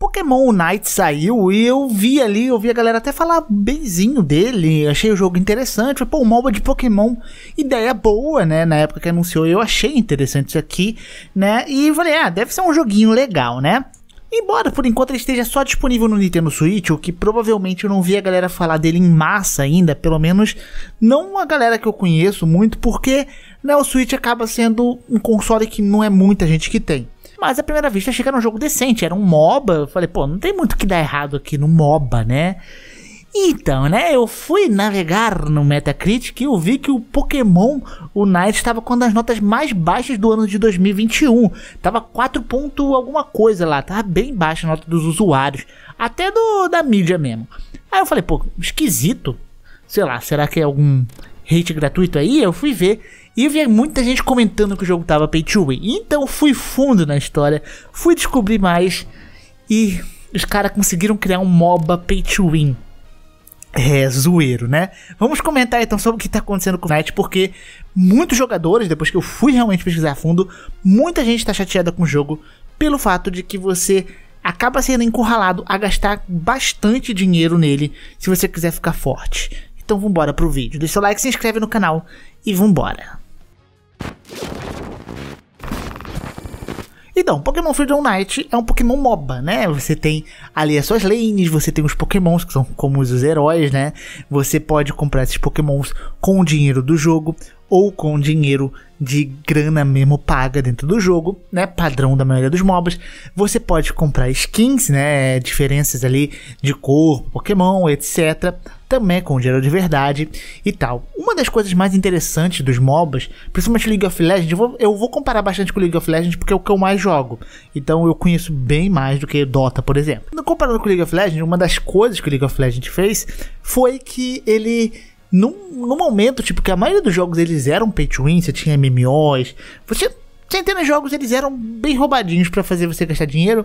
Pokémon Unite saiu e eu vi ali, eu vi a galera até falar bemzinho dele, achei o jogo interessante, foi, pô, um MOBA de Pokémon, ideia boa, né, na época que anunciou, eu achei interessante isso aqui, né, e falei, ah, deve ser um joguinho legal, né. Embora por enquanto ele esteja só disponível no Nintendo Switch, o que provavelmente eu não vi a galera falar dele em massa ainda, pelo menos não a galera que eu conheço muito, porque né, o Switch acaba sendo um console que não é muita gente que tem. Mas à primeira vista achei que era um jogo decente, era um MOBA. Eu falei, pô, não tem muito que dar errado aqui no MOBA, né? Então, né, eu fui navegar no Metacritic e eu vi que o Pokémon Unite estava com uma das notas mais baixas do ano de 2021. Tava 4 ponto alguma coisa lá, tava bem baixa a nota dos usuários, até do da mídia mesmo. Aí eu falei, pô, esquisito. Sei lá, será que é algum hate gratuito aí? Eu fui ver e eu via muita gente comentando que o jogo tava pay to win. Então fui fundo na história, fui descobrir mais e os caras conseguiram criar um MOBA pay to win. É, zoeiro, né? Vamos comentar então sobre o que tá acontecendo com o Fortnite, porque muitos jogadores, depois que eu fui realmente pesquisar a fundo, muita gente tá chateada com o jogo pelo fato de que você acaba sendo encurralado a gastar bastante dinheiro nele se você quiser ficar forte. Então vambora pro vídeo. Deixa seu like, se inscreve no canal e vambora. Então, Pokémon Freedom Night é um Pokémon MOBA, né? Você tem ali as suas lanes, você tem os Pokémons que são como os heróis, né? Você pode comprar esses Pokémons com o dinheiro do jogo ou com dinheiro de grana mesmo paga dentro do jogo, né? Padrão da maioria dos mobs. Você pode comprar skins, né? Diferenças ali de cor Pokémon, etc. Também é com dinheiro de verdade e tal. Uma das coisas mais interessantes dos mobs, principalmente League of Legends, eu vou, eu vou comparar bastante com League of Legends porque é o que eu mais jogo. Então eu conheço bem mais do que Dota, por exemplo. Comparando com League of Legends, uma das coisas que o League of Legends fez foi que ele num, num momento, tipo, que a maioria dos jogos eles eram pay to win, você tinha MMOs, você centenas de jogos eles eram bem roubadinhos para fazer você gastar dinheiro.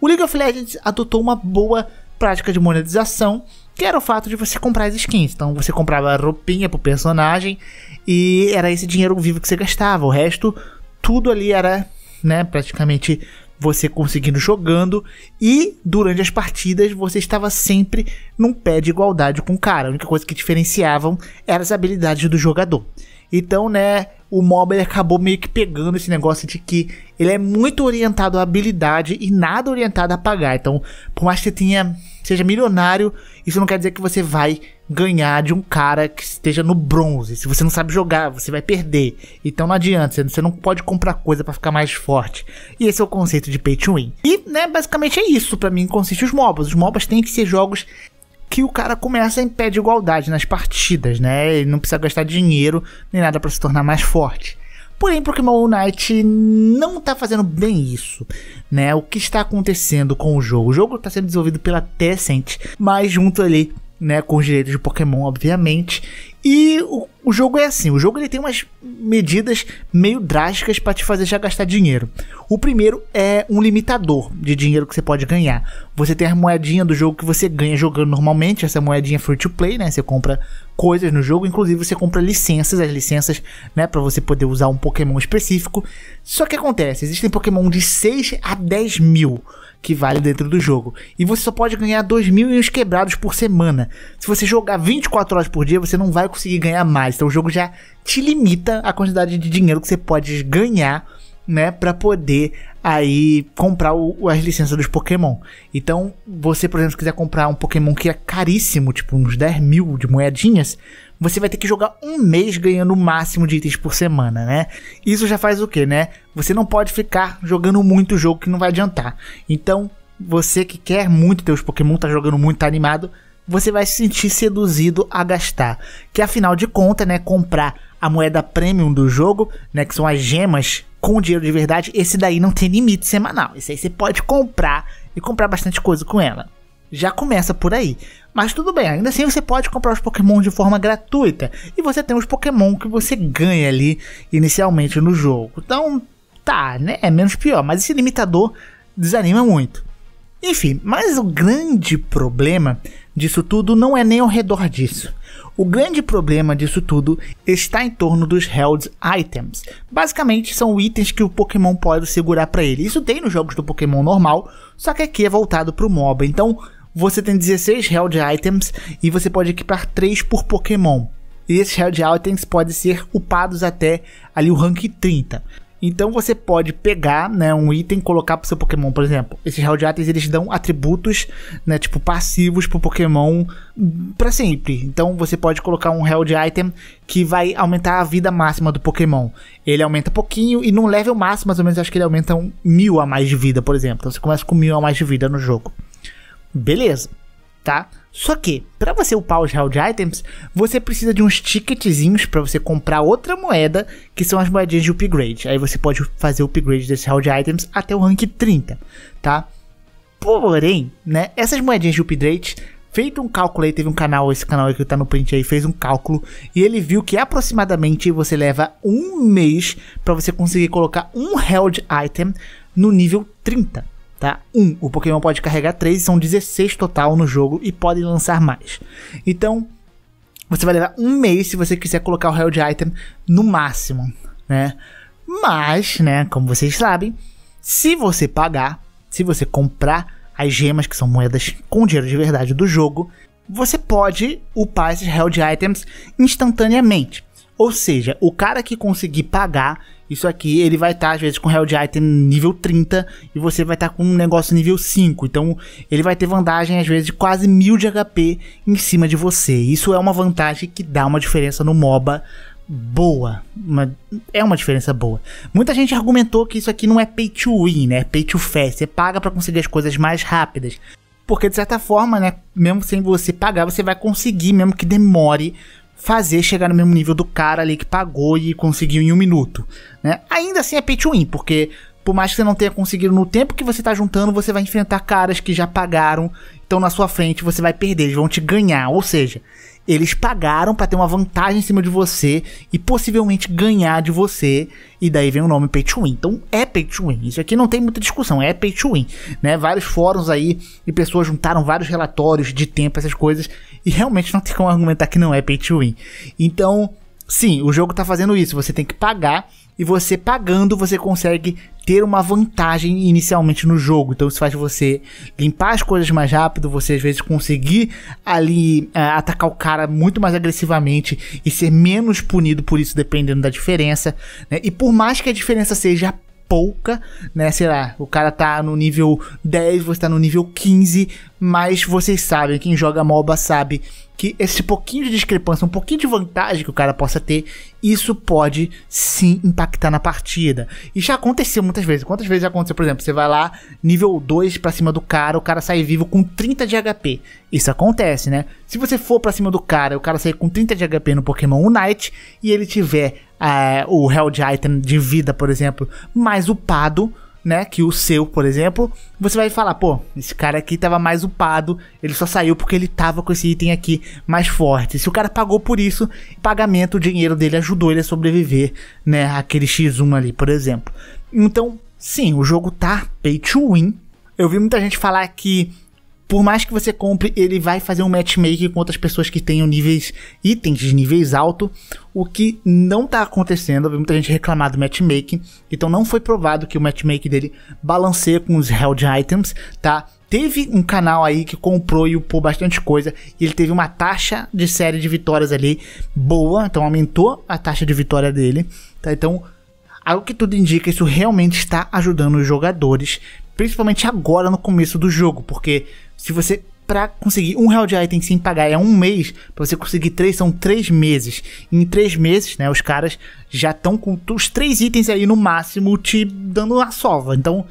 O League of Legends adotou uma boa prática de monetização, que era o fato de você comprar as skins. Então você comprava roupinha pro personagem e era esse dinheiro vivo que você gastava. O resto, tudo ali era, né, praticamente você conseguindo jogando e durante as partidas você estava sempre num pé de igualdade com o cara. A única coisa que diferenciavam eram as habilidades do jogador. Então, né, o mobile acabou meio que pegando esse negócio de que ele é muito orientado à habilidade e nada orientado a pagar. Então, por mais que você tenha, seja milionário, isso não quer dizer que você vai ganhar de um cara que esteja no bronze. Se você não sabe jogar, você vai perder. Então não adianta, você não pode comprar coisa para ficar mais forte. E esse é o conceito de pay to win. E, né, basicamente é isso para mim consiste os MOBAs. Os MOBAs têm que ser jogos que o cara começa em pé de igualdade nas partidas, né? Ele não precisa gastar dinheiro nem nada para se tornar mais forte. Porém, Pokémon Unite não está fazendo bem isso, né? O que está acontecendo com o jogo? O jogo está sendo desenvolvido pela Tencent, mas junto ali né, com os direitos de Pokémon, obviamente, e o, o jogo é assim, o jogo ele tem umas medidas meio drásticas para te fazer já gastar dinheiro. O primeiro é um limitador de dinheiro que você pode ganhar. Você tem a moedinha do jogo que você ganha jogando normalmente, essa moedinha é free to play, né? Você compra coisas no jogo, inclusive você compra licenças, as licenças, né, para você poder usar um Pokémon específico. Só que acontece, existem Pokémon de 6 a 10 mil que vale dentro do jogo. E você só pode ganhar 2 mil e uns quebrados por semana. Se você jogar 24 horas por dia, você não vai conseguir ganhar mais. Então o jogo já te limita a quantidade de dinheiro que você pode ganhar, né, para poder aí comprar o, as licenças dos Pokémon. Então, você, por exemplo, se quiser comprar um Pokémon que é caríssimo, tipo uns 10 mil de moedinhas, você vai ter que jogar um mês ganhando o máximo de itens por semana, né? Isso já faz o que, né? Você não pode ficar jogando muito jogo que não vai adiantar. Então, você que quer muito ter os Pokémon, tá jogando muito, tá animado, você vai se sentir seduzido a gastar. Que afinal de contas, né, comprar a moeda premium do jogo, né, que são as gemas com dinheiro de verdade, esse daí não tem limite semanal. Esse aí você pode comprar e comprar bastante coisa com ela. Já começa por aí. Mas tudo bem, ainda assim você pode comprar os Pokémon de forma gratuita. E você tem os Pokémon que você ganha ali inicialmente no jogo. Então, tá, né? É menos pior, mas esse limitador desanima muito. Enfim, mas o grande problema disso tudo não é nem ao redor disso. O grande problema disso tudo está em torno dos Held Items. Basicamente, são itens que o Pokémon pode segurar para ele. Isso tem nos jogos do Pokémon normal, só que aqui é voltado para o mob. Então, você tem 16 Held Items e você pode equipar 3 por Pokémon. E esses Held Items podem ser upados até ali o rank 30. Então você pode pegar, né, um item e colocar pro seu Pokémon, por exemplo. Esses Helldiatas, eles dão atributos, né, tipo passivos pro Pokémon para sempre. Então você pode colocar um Hell de Item que vai aumentar a vida máxima do Pokémon. Ele aumenta pouquinho e num level máximo, mais ou menos, acho que ele aumenta um mil a mais de vida, por exemplo. Então você começa com mil a mais de vida no jogo. Beleza, tá? Só que, para você upar os Held Items, você precisa de uns ticketzinhos para você comprar outra moeda, que são as moedinhas de upgrade. Aí você pode fazer o upgrade desses Held Items até o rank 30, tá? Porém, né, essas moedinhas de upgrade, feito um cálculo aí, teve um canal, esse canal aí que tá no print aí, fez um cálculo, e ele viu que aproximadamente você leva um mês para você conseguir colocar um Held Item no nível 30 tá? Um, o Pokémon pode carregar 3, são 16 total no jogo e podem lançar mais. Então, você vai levar um mês se você quiser colocar o Held Item no máximo, né? Mas, né, como vocês sabem, se você pagar, se você comprar as gemas, que são moedas com dinheiro de verdade do jogo, você pode upar esses Held Items instantaneamente. Ou seja, o cara que conseguir pagar isso aqui, ele vai estar, tá, às vezes, com Hell de Item nível 30 e você vai estar tá com um negócio nível 5. Então, ele vai ter vantagem, às vezes, de quase mil de HP em cima de você. Isso é uma vantagem que dá uma diferença no MOBA boa. Uma, é uma diferença boa. Muita gente argumentou que isso aqui não é pay to win, né? É pay to fast. Você paga para conseguir as coisas mais rápidas. Porque de certa forma, né? Mesmo sem você pagar, você vai conseguir, mesmo que demore fazer chegar no mesmo nível do cara ali que pagou e conseguiu em um minuto. Né? Ainda assim é pay to win, porque por mais que você não tenha conseguido no tempo que você está juntando, você vai enfrentar caras que já pagaram, então na sua frente, você vai perder, eles vão te ganhar. Ou seja, eles pagaram para ter uma vantagem em cima de você e possivelmente ganhar de você. E daí vem o nome pay to win. Então é pay to win. Isso aqui não tem muita discussão, é pay to win. Né? Vários fóruns aí e pessoas juntaram vários relatórios de tempo, essas coisas. E realmente não tem como argumentar que não é pay to win. Então, sim, o jogo tá fazendo isso. Você tem que pagar e você pagando, você consegue ter uma vantagem inicialmente no jogo. Então isso faz você limpar as coisas mais rápido, você às vezes conseguir ali uh, atacar o cara muito mais agressivamente e ser menos punido por isso, dependendo da diferença. Né? E por mais que a diferença seja pouca, né? Sei lá, o cara tá no nível 10, você tá no nível 15, mas vocês sabem, quem joga MOBA sabe que esse pouquinho de discrepância, um pouquinho de vantagem que o cara possa ter, isso pode sim impactar na partida. E já aconteceu muitas vezes. Quantas vezes aconteceu, por exemplo, você vai lá, nível 2 pra cima do cara, o cara sai vivo com 30 de HP. Isso acontece, né? Se você for pra cima do cara, o cara sair com 30 de HP no Pokémon Unite e ele tiver é, o de Item de vida, por exemplo, mais upado, né? Que o seu, por exemplo, você vai falar, pô, esse cara aqui tava mais upado, ele só saiu porque ele tava com esse item aqui mais forte. Se o cara pagou por isso, pagamento, o dinheiro dele ajudou ele a sobreviver, né? Aquele X1 ali, por exemplo. Então, sim, o jogo tá pay to win. Eu vi muita gente falar que por mais que você compre, ele vai fazer um matchmaking com outras pessoas que tenham níveis, itens de níveis alto, o que não tá acontecendo, muita gente reclamar do matchmaking, então não foi provado que o matchmaking dele balanceia com os held items, tá? Teve um canal aí que comprou e upou bastante coisa, e ele teve uma taxa de série de vitórias ali boa, então aumentou a taxa de vitória dele, tá? Então, algo que tudo indica, isso realmente está ajudando os jogadores, Principalmente agora no começo do jogo, porque se você para conseguir um real de item sem pagar é um mês, para você conseguir três são três meses. E em três meses, né, os caras já estão com os três itens aí no máximo te dando a sova. Então,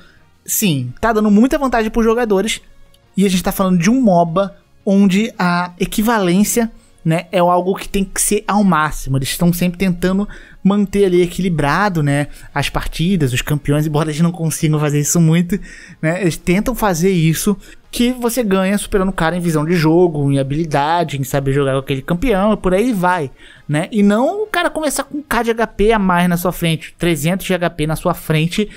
sim, tá dando muita vantagem para os jogadores. E a gente tá falando de um MOBA onde a equivalência né, é algo que tem que ser ao máximo. Eles estão sempre tentando manter ali equilibrado, né, as partidas, os campeões, embora eles não consigam fazer isso muito, né, eles tentam fazer isso que você ganha superando o cara em visão de jogo, em habilidade, em saber jogar com aquele campeão, e por aí vai, né? E não o cara começar com um K de HP a mais na sua frente, 300 de HP na sua frente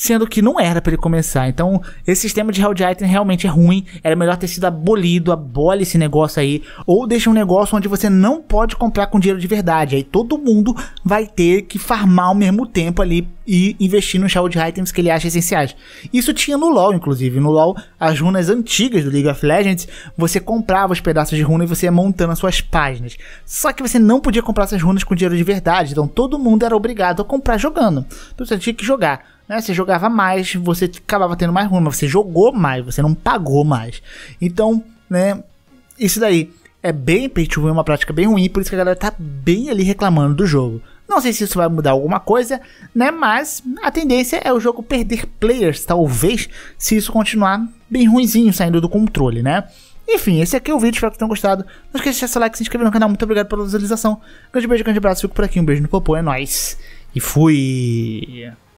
sendo que não era para ele começar. Então, esse sistema de Hell Item realmente é ruim, era melhor ter sido abolido, abole esse negócio aí, ou deixa um negócio onde você não pode comprar com dinheiro de verdade, aí todo mundo vai ter que farmar ao mesmo tempo ali e investir nos Held Items que ele acha essenciais. Isso tinha no LoL, inclusive. No LoL, as runas antigas do League of Legends, você comprava os pedaços de runa e você ia montando as suas páginas. Só que você não podia comprar essas runas com dinheiro de verdade, então todo mundo era obrigado a comprar jogando. Então você tinha que jogar. Né? Você jogava mais, você acabava tendo mais ruim, mas você jogou mais, você não pagou mais. Então, né, isso daí é bem pay to win, é uma prática bem ruim, por isso que a galera tá bem ali reclamando do jogo. Não sei se isso vai mudar alguma coisa, né? Mas a tendência é o jogo perder players, talvez, se isso continuar bem ruinzinho, saindo do controle, né? Enfim, esse aqui é o vídeo, espero que tenham gostado. Não esqueça de deixar seu like, se inscrever no canal, muito obrigado pela visualização. Grande beijo, grande abraço, fico por aqui, um beijo no popô, é nóis. E fui!